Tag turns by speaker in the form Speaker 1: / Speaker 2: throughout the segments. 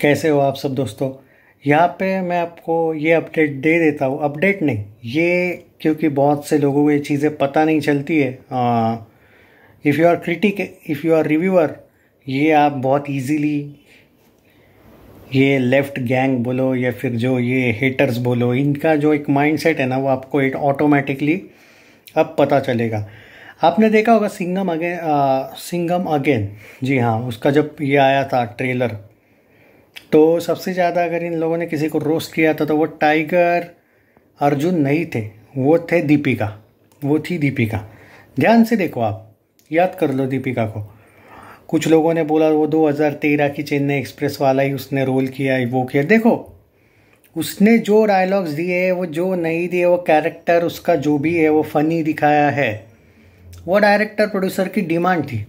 Speaker 1: कैसे हो आप सब दोस्तों यहाँ पे मैं आपको ये अपडेट दे देता हूँ अपडेट नहीं ये क्योंकि बहुत से लोगों को ये चीज़ें पता नहीं चलती है if you are critic if you are reviewer ये आप बहुत इजीली ये लेफ़्ट गैंग बोलो या फिर जो ये हेटर्स बोलो इनका जो एक माइंडसेट है ना वो आपको एक ऑटोमेटिकली अब पता चलेगा आपने देखा होगा सिंगम अगेन सिंगम अगेन जी हाँ उसका जब ये आया था ट्रेलर तो सबसे ज़्यादा अगर इन लोगों ने किसी को रोस्ट किया था तो वो टाइगर अर्जुन नहीं थे वो थे दीपिका वो थी दीपिका ध्यान से देखो आप याद कर लो दीपिका को कुछ लोगों ने बोला वो 2013 की चेन्नई एक्सप्रेस वाला ही उसने रोल किया है वो किया देखो उसने जो डायलॉग्स दिए वो जो नहीं दिए वो कैरेक्टर उसका जो भी है वो फ़नी दिखाया है वो डायरेक्टर प्रोड्यूसर की डिमांड थी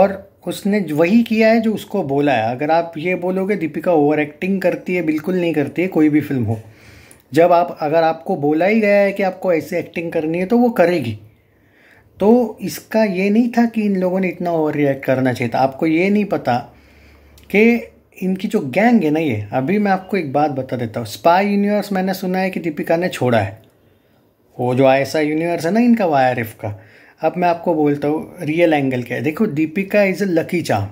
Speaker 1: और उसने वही किया है जो उसको बोला है अगर आप ये बोलोगे दीपिका ओवर एक्टिंग करती है बिल्कुल नहीं करती है कोई भी फिल्म हो जब आप अगर आपको बोला ही गया है कि आपको ऐसे एक्टिंग करनी है तो वो करेगी तो इसका ये नहीं था कि इन लोगों ने इतना ओवर रिएक्ट करना चाहिए था आपको ये नहीं पता कि इनकी जो गैंग है ना ये अभी मैं आपको एक बात बता देता हूँ स्पाई यूनिवर्स मैंने सुना है कि दीपिका ने छोड़ा है वो जो ऐसा यूनिवर्स है ना इनका वाई का अब मैं आपको बोलता हूँ रियल एंगल क्या है देखो दीपिका इज़ अ लकी चाम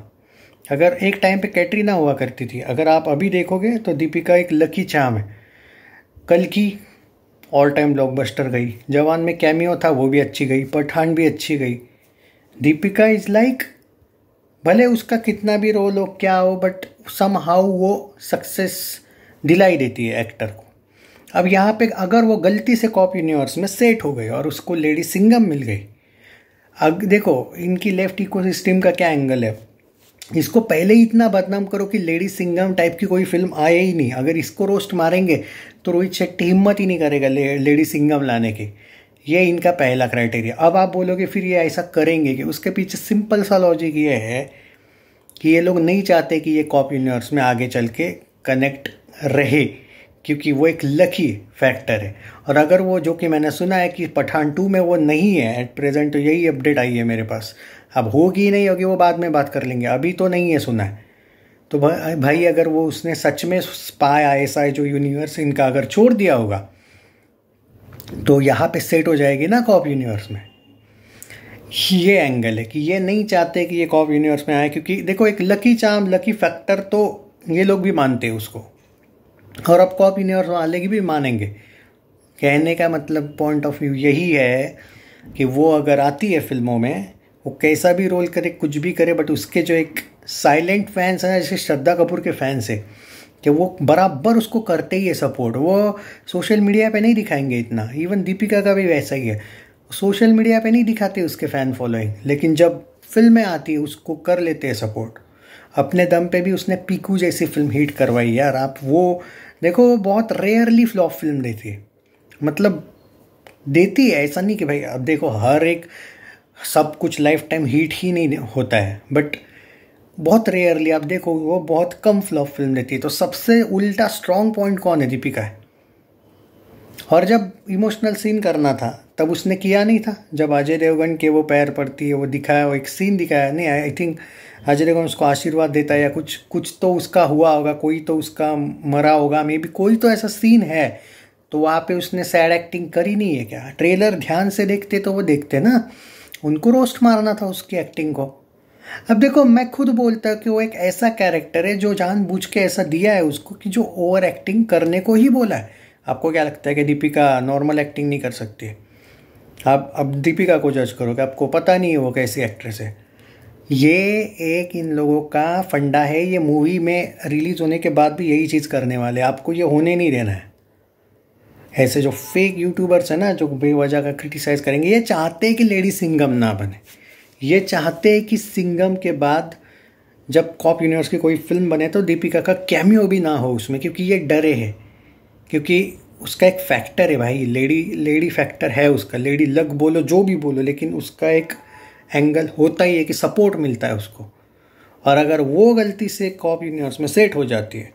Speaker 1: अगर एक टाइम पे कैटरीना हुआ करती थी अगर आप अभी देखोगे तो दीपिका एक लकी चाम है कल की ऑल टाइम ब्लॉकबस्टर गई जवान में कैमियो था वो भी अच्छी गई पठान भी अच्छी गई दीपिका इज़ लाइक भले उसका कितना भी रोल हो क्या हो बट सम हाउ वो सक्सेस दिलाई देती है एक्टर को अब यहाँ पे अगर वो गलती से कॉप यूनिवर्स में सेट हो गई और उसको लेडी सिंगम मिल गई अब देखो इनकी लेफ्ट इकोसिस्टम का क्या एंगल है इसको पहले ही इतना बदनाम करो कि लेडी सिंगम टाइप की कोई फिल्म आए ही नहीं अगर इसको रोस्ट मारेंगे तो रोहित शेट्टी हिम्मत ही नहीं करेगा ले, लेडी सिंगम लाने की ये इनका पहला क्राइटेरिया अब आप बोलोगे फिर ये ऐसा करेंगे कि उसके पीछे सिंपल सा लॉजिक ये है कि ये लोग नहीं चाहते कि ये कॉप यूनिवर्स में आगे चल के कनेक्ट रहे क्योंकि वो एक लकी फैक्टर है और अगर वो जो कि मैंने सुना है कि पठान टू में वो नहीं है एट प्रेजेंट तो यही अपडेट आई है मेरे पास अब होगी नहीं होगी वो बाद में बात कर लेंगे अभी तो नहीं है सुना है तो भा, भाई अगर वो उसने सच में स्पाई आईएसआई जो यूनिवर्स इनका अगर छोड़ दिया होगा तो यहाँ पे सेट हो जाएगी ना कॉप यूनिवर्स में ये एंगल है कि ये नहीं चाहते कि ये कॉप यूनिवर्स में आए क्योंकि देखो एक लकी चाम लकी फैक्टर तो ये लोग भी मानते हैं उसको और अब कॉप यूनिवर्स वाले की भी मानेंगे कहने का मतलब पॉइंट ऑफ व्यू यही है कि वो अगर आती है फिल्मों में वो कैसा भी रोल करे कुछ भी करे बट उसके जो एक साइलेंट फैंस हैं जैसे श्रद्धा कपूर के फैंस हैं कि वो बराबर उसको करते ही है सपोर्ट वो सोशल मीडिया पे नहीं दिखाएंगे इतना इवन दीपिका का भी वैसा ही है सोशल मीडिया पे नहीं दिखाते उसके फ़ैन फॉलोइंग लेकिन जब फिल्में आती है उसको कर लेते हैं सपोर्ट अपने दम पे भी उसने पीकू जैसी फिल्म हिट करवाई यार आप वो देखो वो बहुत रेयरली फ्लॉप फिल्म देती है मतलब देती है ऐसा नहीं कि भाई अब देखो हर एक सब कुछ लाइफ टाइम हीट ही नहीं होता है बट बहुत रेयरली आप देखो वो बहुत कम फ्लॉप फिल्म देती है तो सबसे उल्टा स्ट्रॉन्ग पॉइंट कौन है दीपिका है और जब इमोशनल सीन करना था तब उसने किया नहीं था जब अजय देवगन के वो पैर पड़ती है वो दिखाया वो एक सीन दिखाया नहीं आई थिंक अजय देवगन उसको आशीर्वाद देता है या कुछ कुछ तो उसका हुआ होगा कोई तो उसका मरा होगा मे बी कोई तो ऐसा सीन है तो वहाँ पे उसने सैड एक्टिंग करी नहीं है क्या ट्रेलर ध्यान से देखते तो वो देखते ना उनको रोस्ट मारना था उसकी एक्टिंग को अब देखो मैं खुद बोलता हूँ कि वो एक ऐसा कैरेक्टर है जो जानबूझ के ऐसा दिया है उसको कि जो ओवर एक्टिंग करने को ही बोला है आपको क्या लगता है कि दीपिका नॉर्मल एक्टिंग नहीं कर सकती आप अब दीपिका को जज करोगे आपको पता नहीं है वो कैसी एक्ट्रेस है ये एक इन लोगों का फंडा है ये मूवी में रिलीज़ होने के बाद भी यही चीज़ करने वाले आपको ये होने नहीं देना है ऐसे जो फेक यूट्यूबर्स हैं ना जो बेवजह का क्रिटिसाइज़ करेंगे ये चाहते हैं कि लेडी सिंगम ना बने ये चाहते हैं कि सिंगम के बाद जब कॉप यूनिवर्स की कोई फिल्म बने तो दीपिका का कैमियो भी ना हो उसमें क्योंकि ये डरे है क्योंकि उसका एक फैक्टर है भाई लेडी लेडी फैक्टर है उसका लेडी लग बोलो जो भी बोलो लेकिन उसका एक एंगल होता ही है कि सपोर्ट मिलता है उसको और अगर वो गलती से कॉप यूनिवर्स में सेट हो जाती है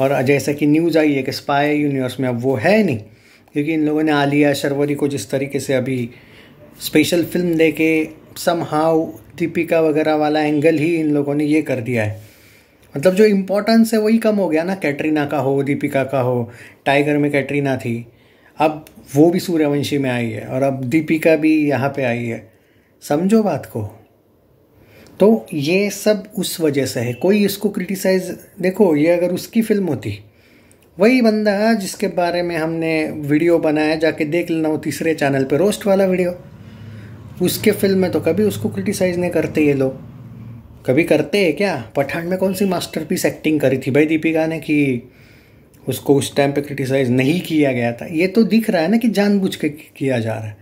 Speaker 1: और जैसा कि न्यूज़ आई है कि स्पाई यूनिवर्स में अब वो है नहीं क्योंकि इन लोगों ने आलिया शर्वरी को जिस तरीके से अभी स्पेशल फिल्म दे के सम हाउ दीपिका वगैरह वाला एंगल ही इन लोगों ने ये कर दिया है मतलब जो इम्पोर्टेंस है वही कम हो गया ना कैटरीना का हो दीपिका का हो टाइगर में कैटरीना थी अब वो भी सूर्यवंशी में आई है और अब दीपिका भी यहाँ पे आई है समझो बात को तो ये सब उस वजह से है कोई इसको क्रिटिसाइज देखो ये अगर उसकी फिल्म होती वही बंदा जिसके बारे में हमने वीडियो बनाया जाके देख लेना वो तीसरे चैनल पे रोस्ट वाला वीडियो उसके फिल्म में तो कभी उसको क्रिटिसाइज़ नहीं करते ये लोग कभी करते हैं क्या पठान में कौन सी मास्टरपीस एक्टिंग करी थी भाई दीपिका ने कि उसको उस टाइम पे क्रिटिसाइज़ नहीं किया गया था ये तो दिख रहा है ना कि जानबूझ के किया जा रहा है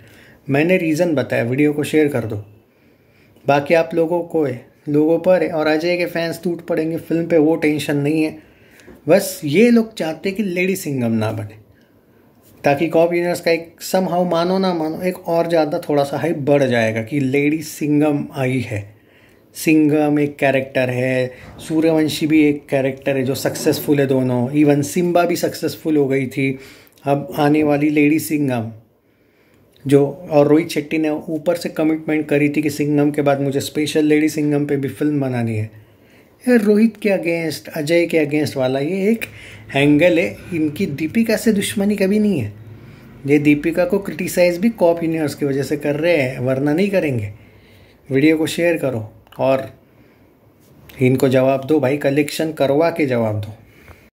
Speaker 1: मैंने रीज़न बताया वीडियो को शेयर कर दो बाकी आप लोगों को है लोगों पर है और अजय के फैंस टूट पड़ेंगे फिल्म पे वो टेंशन नहीं है बस ये लोग चाहते कि लेडी सिंगम ना बने ताकि कॉप यूनिवर्स का एक सम मानो ना मानो एक और ज़्यादा थोड़ा सा हाई बढ़ जाएगा कि लेडी सिंगम आई है सिंगम एक कैरेक्टर है सूर्यवंशी भी एक कैरेक्टर है जो सक्सेसफुल है दोनों इवन सिम्बा भी सक्सेसफुल हो गई थी अब आने वाली लेडी सिंगम जो और रोहित शेट्टी ने ऊपर से कमिटमेंट करी थी कि सिंगम के बाद मुझे स्पेशल लेडी सिंगम पे भी फिल्म बनानी है यार रोहित के अगेंस्ट अजय के अगेंस्ट वाला ये एक एंगल है इनकी दीपिका से दुश्मनी कभी नहीं है ये दीपिका को क्रिटिसाइज़ भी कॉप यूनिवर्स की वजह से कर रहे हैं वरना नहीं करेंगे वीडियो को शेयर करो और इनको जवाब दो भाई कलेक्शन करवा के जवाब दो